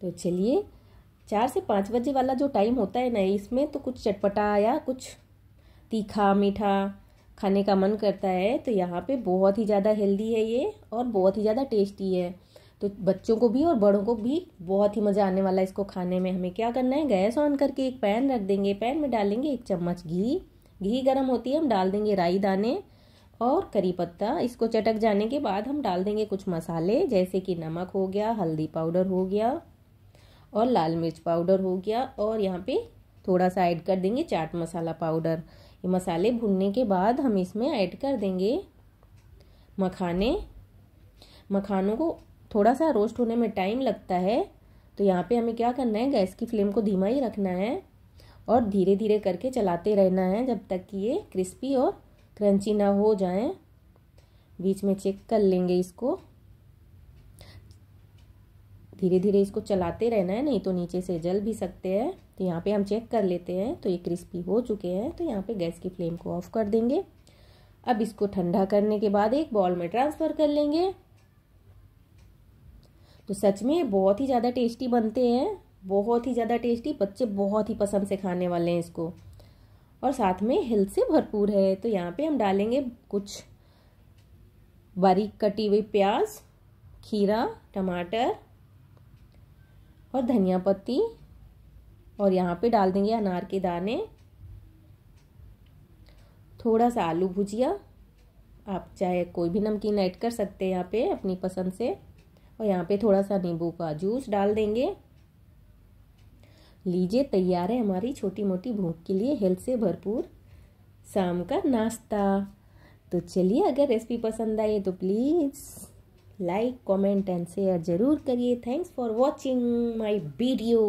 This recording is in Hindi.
तो चलिए चार से पाँच बजे वाला जो टाइम होता है ना इसमें तो कुछ चटपटा या कुछ तीखा मीठा खाने का मन करता है तो यहाँ पे बहुत ही ज़्यादा हेल्दी है ये और बहुत ही ज़्यादा टेस्टी है तो बच्चों को भी और बड़ों को भी बहुत ही मज़ा आने वाला है इसको खाने में हमें क्या करना है गैस ऑन करके एक पैन रख देंगे पैन में डालेंगे एक चम्मच घी घी गर्म होती है हम डाल देंगे राई दाने और करी पत्ता इसको चटक जाने के बाद हम डाल देंगे कुछ मसाले जैसे कि नमक हो गया हल्दी पाउडर हो गया और लाल मिर्च पाउडर हो गया और यहाँ पे थोड़ा सा ऐड कर देंगे चाट मसाला पाउडर ये मसाले भुनने के बाद हम इसमें ऐड कर देंगे मखाने मखानों को थोड़ा सा रोस्ट होने में टाइम लगता है तो यहाँ पे हमें क्या करना है गैस की फ्लेम को धीमा ही रखना है और धीरे धीरे करके चलाते रहना है जब तक कि ये क्रिस्पी और क्रंची ना हो जाए बीच में चेक कर लेंगे इसको धीरे धीरे इसको चलाते रहना है नहीं तो नीचे से जल भी सकते हैं तो यहाँ पे हम चेक कर लेते हैं तो ये क्रिस्पी हो चुके हैं तो यहाँ पे गैस की फ्लेम को ऑफ कर देंगे अब इसको ठंडा करने के बाद एक बॉल में ट्रांसफ़र कर लेंगे तो सच में बहुत ही ज़्यादा टेस्टी बनते हैं बहुत ही ज़्यादा टेस्टी बच्चे बहुत ही पसंद से खाने वाले हैं इसको और साथ में हेल्थ से भरपूर है तो यहाँ पे हम डालेंगे कुछ बारीक कटी हुई प्याज खीरा टमाटर और धनिया पत्ती और यहाँ पे डाल देंगे अनार के दाने थोड़ा सा आलू भुजिया आप चाहे कोई भी नमकीन ऐड कर सकते हैं यहाँ पे अपनी पसंद से और यहाँ पे थोड़ा सा नींबू का जूस डाल देंगे लीजिए तैयार है हमारी छोटी मोटी भूख के लिए हेल्थ से भरपूर शाम का नाश्ता तो चलिए अगर रेसिपी पसंद आए तो please like comment and share ज़रूर करिए thanks for watching my video